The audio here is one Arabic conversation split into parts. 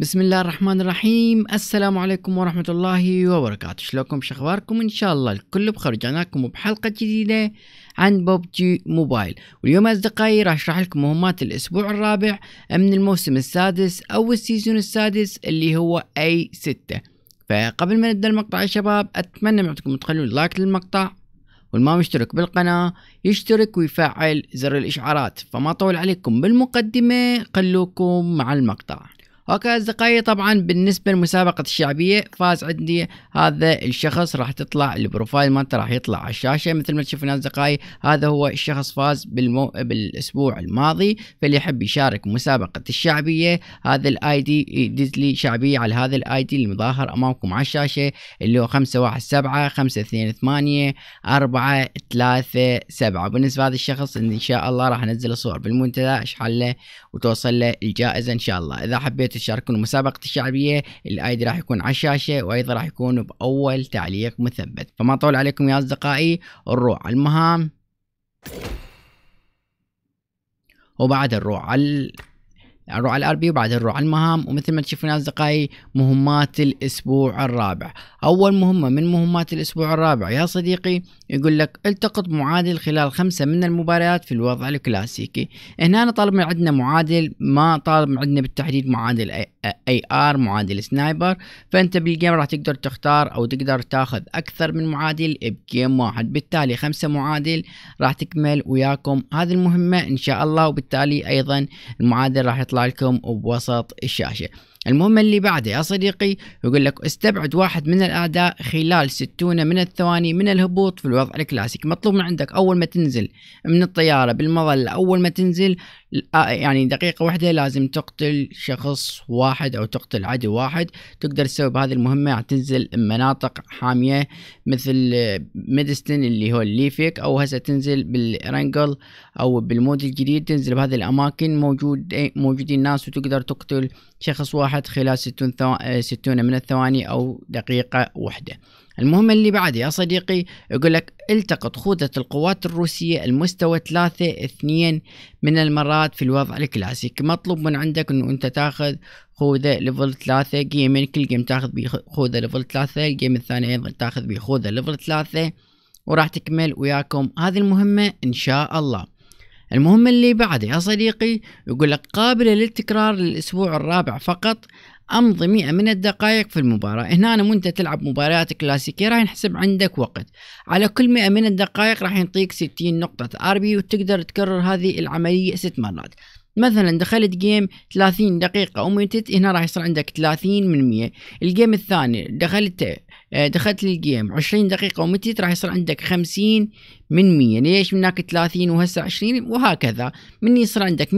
بسم الله الرحمن الرحيم السلام عليكم ورحمة الله وبركاته شلونكم شخباركم ان شاء الله الكل بخير جاناكم بحلقة جديدة عن ببجي موبايل واليوم اصدقائي راح اشرح لكم مهمات الاسبوع الرابع من الموسم السادس او السيزون السادس اللي هو اي ستة فقبل ما نبدا المقطع يا شباب اتمنى منكم تخلون لايك للمقطع والما مشترك بالقناة يشترك ويفعل زر الإشعارات فما طول عليكم بالمقدمة خلوكم مع المقطع اصدقائي طبعا بالنسبة لمسابقة الشعبية فاز عندي هذا الشخص راح تطلع البروفايل مالته راح يطلع على الشاشة مثل ما تشوفون أصدقائي هذا هو الشخص فاز بالمو... بالأسبوع الماضي فاللي يحب يشارك مسابقة الشعبية هذا الاي دي ديزلي شعبية على هذا الاي دي المظاهر أمامكم على الشاشة اللي هو 517 528 437 بالنسبة لهذا الشخص إن شاء الله راح أنزل صور بالمنتدى أشحن له وتوصل له الجائزة إن شاء الله إذا حبيت تشاركون مسابقة الشعبية الايدي راح يكون على الشاشة وايضا راح يكون باول تعليق مثبت فما طول عليكم يا اصدقائي نروح على المهام وبعد نروح على يعني نروح على الار بي وبعدين نروح على المهام ومثل ما تشوفون اصدقائي مهمات الاسبوع الرابع اول مهمه من مهمات الاسبوع الرابع يا صديقي يقول لك التقط معادل خلال خمسه من المباريات في الوضع الكلاسيكي هنا أنا طالب من عندنا معادل ما طالب من عندنا بالتحديد معادل اي ار معادل سنايبر فانت بالجيم راح تقدر تختار او تقدر تاخذ اكثر من معادل بجيم واحد بالتالي خمسه معادل راح تكمل وياكم هذه المهمه ان شاء الله وبالتالي ايضا المعادل راح يطلع يطلع لكم بوسط الشاشة المهم اللي بعده يا صديقي يقول لك استبعد واحد من الأعداء خلال 60 من الثواني من الهبوط في الوضع الكلاسيك مطلوب من عندك أول ما تنزل من الطيارة بالمظلة أول ما تنزل آه، يعني دقيقة واحدة لازم تقتل شخص واحد أو تقتل عدو واحد تقدر تسوي بهذه المهمة تنزل مناطق حامية مثل ميدستن آه، اللي هو الليفيك أو هسه تنزل بالرنجل أو بالمود الجديد تنزل بهذه الأماكن موجود إيه، موجودين ناس وتقدر تقتل شخص واحد خلال ستون, ثو... آه، ستون من الثواني أو دقيقة واحدة المهم اللي بعد يا صديقي يقول لك التقط خوذة القوات الروسية المستوى 3 2 من المرات في الوضع الكلاسيك مطلوب من عندك انه انت تاخذ خوذة ليفل 3 جيمين كل جيم تاخذ بخوذة ليفل 3 الجيم الثاني ايضا تاخذ بخوذة ليفل 3 وراح تكمل وياكم هذه المهمة ان شاء الله المهم اللي بعده يا صديقي يقول لك قابلة للتكرار للأسبوع الرابع فقط امضي 100 من الدقائق في المباراه هنا وانت تلعب مباريات كلاسيكيه راح ينحسب عندك وقت على كل 100 من الدقائق راح يعطيك 60 نقطه ار بي وتقدر تكرر هذه العمليه ست مرات مثلا دخلت جيم 30 دقيقة وميتت هنا راح يصير عندك 30 من 100 الجيم الثاني دخلت آه، دخلت الجيم 20 دقيقة وميتت راح يصير عندك 50 من 100 ليش من هناك 30 وهسه 20 وهكذا من يصير عندك 100%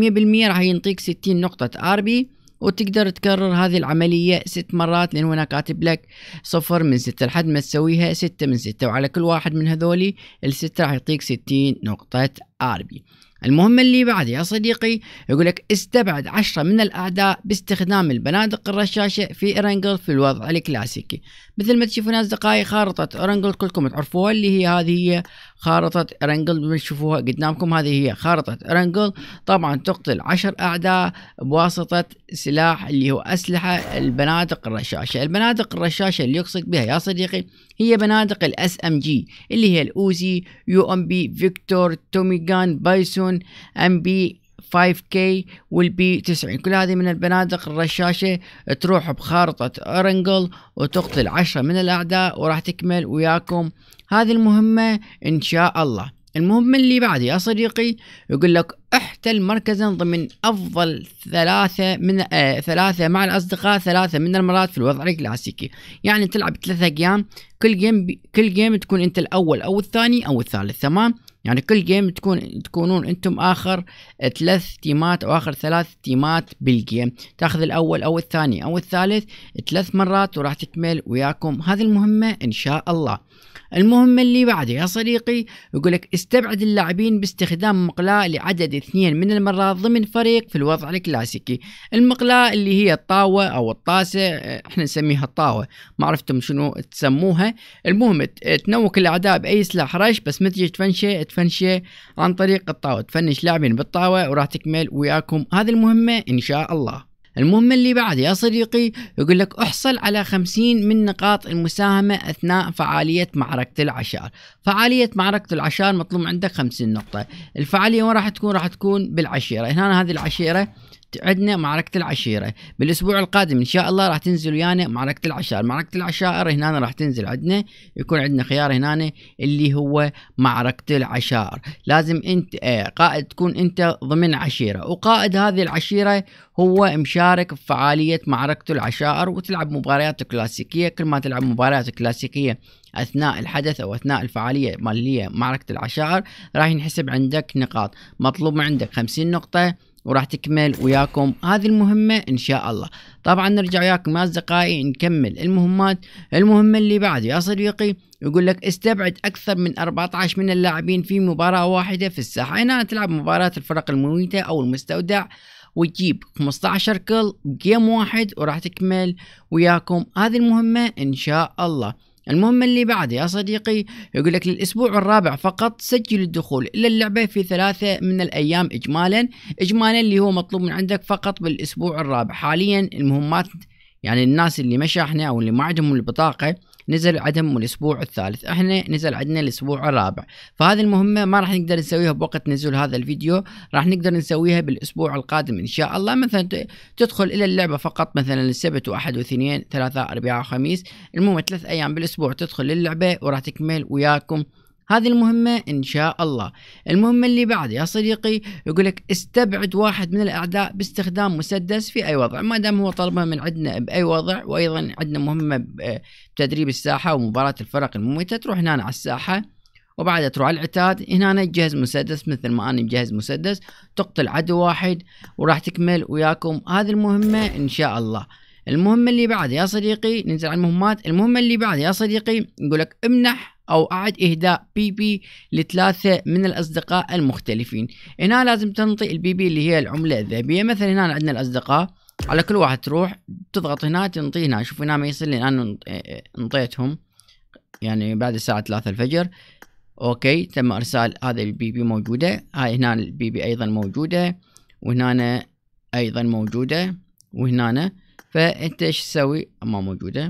راح ينطيك 60 نقطة ار بي وتقدر تكرر هذه العملية ست مرات لأن هنا كاتب لك صفر من ستة لحد ما تسويها ستة من ستة وعلى كل واحد من هذولي الستة راح يعطيك ستين نقطة اربي المهمة اللي بعد يا صديقي يقول لك استبعد عشرة من الأعداء باستخدام البنادق الرشاشة في إرنجل في الوضع الكلاسيكي مثل ما تشوفون أصدقائي خارطة إرنجل كلكم تعرفوها اللي هي هذه هي خارطة ارنجل بتشوفوها قدامكم هذه هي خارطة ارنجل طبعا تقتل عشر اعداء بواسطة سلاح اللي هو اسلحة البنادق الرشاشة البنادق الرشاشة اللي يقصد بها يا صديقي هي بنادق الاس ام جي اللي هي الاوزي يو ام بي فيكتور توميغان بايسون ام بي 5K والبي 90 كل هذه من البنادق الرشاشة تروح بخارطة أرنجل وتقتل عشرة من الأعداء وراح تكمل وياكم هذه المهمة إن شاء الله المهم اللي بعد يا صديقي يقول لك احتل مركزا ضمن افضل ثلاثة من آه ثلاثة مع الاصدقاء ثلاثة من المرات في الوضع الكلاسيكي، يعني تلعب ثلاثة جيم كل جيم كل جيم تكون انت الاول او الثاني او الثالث تمام؟ يعني كل جيم تكون تكونون انتم اخر ثلاث تيمات او اخر ثلاث تيمات بالجيم تاخذ الاول او الثاني او الثالث ثلاث مرات وراح تكمل وياكم هذه المهمة ان شاء الله المهمة اللي بعده يا صديقي يقول لك استبعد اللاعبين باستخدام مقلاة لعدد اثنين من المرات ضمن فريق في الوضع الكلاسيكي المقلاة اللي هي الطاوة أو الطاسة آه، احنا نسميها الطاوة ما عرفتم شنو تسموها المهم تنوك الأعداء بأي سلاح رش بس ما تجي تفنشه تفنشه عن طريق الطاوة تفنش لاعبين بالطاوة وراح تكمل وياكم هذه المهمة إن شاء الله المهم اللي بعد يا صديقي يقول لك احصل على خمسين من نقاط المساهمة أثناء فعالية معركة العشار فعالية معركة العشار مطلوب عندك خمسين نقطة الفعالية وين راح تكون راح تكون بالعشيرة هنا هذه العشيرة عندنا معركة العشيرة بالأسبوع القادم إن شاء الله راح تنزل ويانا معركة العشائر معركة العشائر هنا راح تنزل عندنا يكون عندنا خيار هنا اللي هو معركة العشائر لازم أنت آه، قائد تكون أنت ضمن عشيرة وقائد هذه العشيرة هو مشارك في فعالية معركة العشائر وتلعب مباريات كلاسيكية كل ما تلعب مباريات كلاسيكية اثناء الحدث او اثناء الفعاليه ماليه معركه العشائر راح ينحسب عندك نقاط مطلوب عندك 50 نقطه وراح تكمل وياكم هذه المهمة إن شاء الله طبعا نرجع وياكم يا أصدقائي نكمل المهمات المهمة اللي بعد يا صديقي يقول لك استبعد أكثر من 14 من اللاعبين في مباراة واحدة في الساحة هنا نعم، تلعب مباراة الفرق المميتة أو المستودع وتجيب 15 كل بجيم واحد وراح تكمل وياكم هذه المهمة إن شاء الله المهم اللي بعد يا صديقي يقول لك للأسبوع الرابع فقط سجل الدخول إلى اللعبة في ثلاثة من الأيام إجمالا إجمالا اللي هو مطلوب من عندك فقط بالأسبوع الرابع حاليا المهمات يعني الناس اللي ما شاحنه أو اللي ما عندهم البطاقة نزل عدم الاسبوع الثالث احنا نزل عندنا الاسبوع الرابع فهذه المهمه ما راح نقدر نسويها بوقت نزول هذا الفيديو راح نقدر نسويها بالاسبوع القادم ان شاء الله مثلا تدخل الى اللعبه فقط مثلا السبت واحد واثنين ثلاثاء اربعاء خميس المهم ثلاث ايام بالاسبوع تدخل للعبه وراح تكمل وياكم هذه المهمة إن شاء الله المهمة اللي بعد يا صديقي يقول لك استبعد واحد من الأعداء باستخدام مسدس في أي وضع ما دام هو طلبه من عندنا بأي وضع وأيضا عندنا مهمة بتدريب الساحة ومباراة الفرق المميتة تروح هنا على الساحة وبعدها تروح على العتاد هنا تجهز مسدس مثل ما أنا مجهز مسدس تقتل عدو واحد وراح تكمل وياكم هذه المهمة إن شاء الله المهمة اللي بعد يا صديقي ننزل على المهمات المهمة اللي بعد يا صديقي نقول لك امنح أو أعد إهداء بيبي لثلاثة من الأصدقاء المختلفين هنا لازم تنطي البيبي اللي هي العملة الذهبية مثلا هنا عندنا الأصدقاء على كل واحد تروح تضغط هنا تنطي هنا شوف هنا ما يصير لي آه، آه، انطيتهم يعني بعد الساعة ثلاثة الفجر اوكي تم ارسال هذا البيبي موجوده هاي هنا البيبي ايضا موجوده وهنا ايضا موجوده وهنا فانت ايش تسوي ما موجوده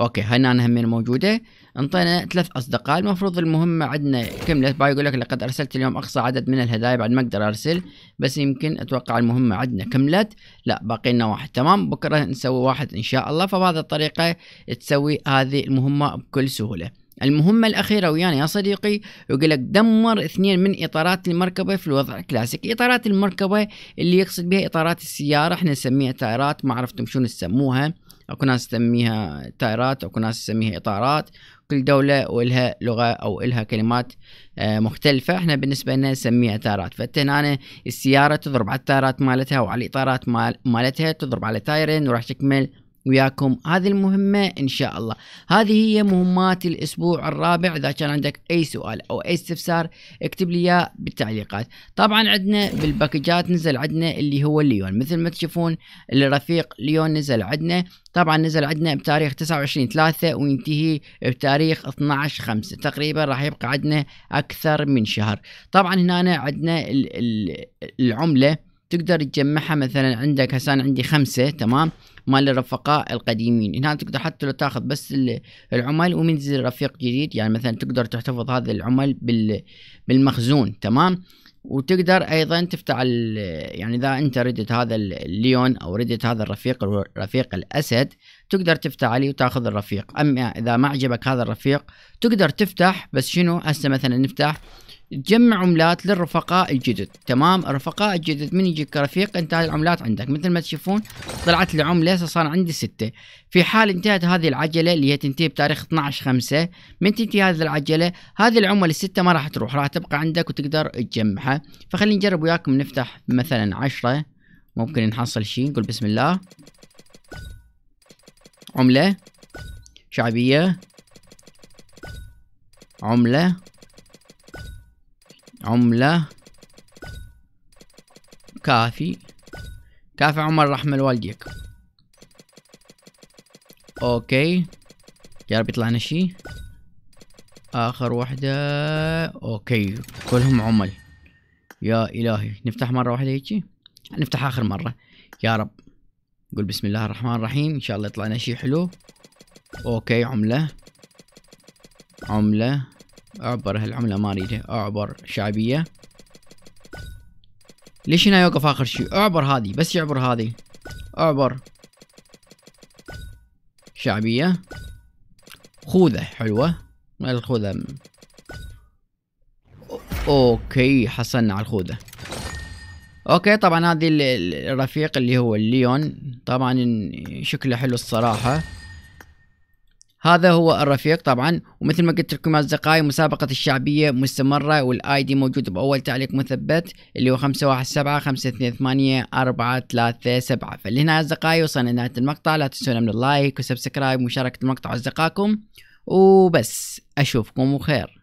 اوكي انا همين موجوده انطينا ثلاث اصدقاء المفروض المهمه عندنا كملت باي يقول لك لقد ارسلت اليوم اقصى عدد من الهدايا بعد ما اقدر ارسل بس يمكن اتوقع المهمه عندنا كملت لا باقي لنا واحد تمام بكره نسوي واحد ان شاء الله فبهذه الطريقه تسوي هذه المهمه بكل سهوله المهمة الأخيرة ويانا يا صديقي يقول لك دمر اثنين من إطارات المركبة في الوضع الكلاسيك إطارات المركبة اللي يقصد بها إطارات السيارة احنا نسميها تايرات ما عرفتم شنو تسموها، اكو ناس تسميها تايرات اكو ناس تسميها اطارات كل دولة ولها لغة او لها كلمات آه، مختلفة احنا بالنسبة لنا نسميها تايرات هنا السيارة تضرب على التايرات مالتها وعلى الاطارات مالتها تضرب على تايرين وراح تكمل وياكم هذه المهمة إن شاء الله هذه هي مهمات الأسبوع الرابع إذا كان عندك أي سؤال أو أي استفسار اكتب لي إياه بالتعليقات طبعا عندنا بالباكجات نزل عندنا اللي هو ليون مثل ما تشوفون الرفيق ليون نزل عندنا طبعا نزل عندنا بتاريخ 29 3 وينتهي بتاريخ 12 5 تقريبا راح يبقى عندنا أكثر من شهر طبعا هنا عندنا العملة تقدر تجمعها مثلا عندك هسه عندي خمسه تمام مال الرفقاء القديمين هنا تقدر حتى لو تاخذ بس العمل ومنزل رفيق جديد يعني مثلا تقدر تحتفظ هذا العمل بالمخزون تمام وتقدر ايضا تفتح يعني اذا انت ردت هذا الليون او ردت هذا الرفيق رفيق الاسد تقدر تفتح عليه وتاخذ الرفيق اما اذا ما عجبك هذا الرفيق تقدر تفتح بس شنو هسه مثلا نفتح تجمع عملات للرفقاء الجدد تمام الرفقاء الجدد من يجيك كرفيق انت هذه العملات عندك مثل ما تشوفون طلعت لي عمله صار عندي ستة في حال انتهت هذه العجله اللي هي تنتهي بتاريخ 12 5 من تنتهي هذه العجله هذه العمله السته ما راح تروح راح تبقى عندك وتقدر تجمعها فخلينا نجرب وياكم نفتح مثلا 10 ممكن نحصل شيء نقول بسم الله عمله شعبيه عمله عملة كافي كافي عمر رحم الوالديك اوكي يا رب يطلعنا شي اخر وحدة اوكي كلهم عمل يا الهي نفتح مرة واحدة هيجي نفتح اخر مرة يا رب قول بسم الله الرحمن الرحيم ان شاء الله يطلعنا شي حلو اوكي عملة عملة اعبر هالعملة ما اريدها اعبر شعبية ليش هنا يوقف اخر شيء اعبر هذه بس يعبر هذه اعبر شعبية خوذة حلوة الخوذة اوكي حصلنا على الخوذة اوكي طبعا هذه الرفيق اللي هو الليون طبعا شكله حلو الصراحة هذا هو الرفيق طبعا ومثل ما قلت لكم اصدقائي مسابقه الشعبيه مستمره والاي دي موجود باول تعليق مثبت اللي هو 517 528 437 فاللي هنا اصدقائي وصلنا لنهايه المقطع لا تنسونا من اللايك وسبسكرايب ومشاركه المقطع اصدقائكم وبس اشوفكم بخير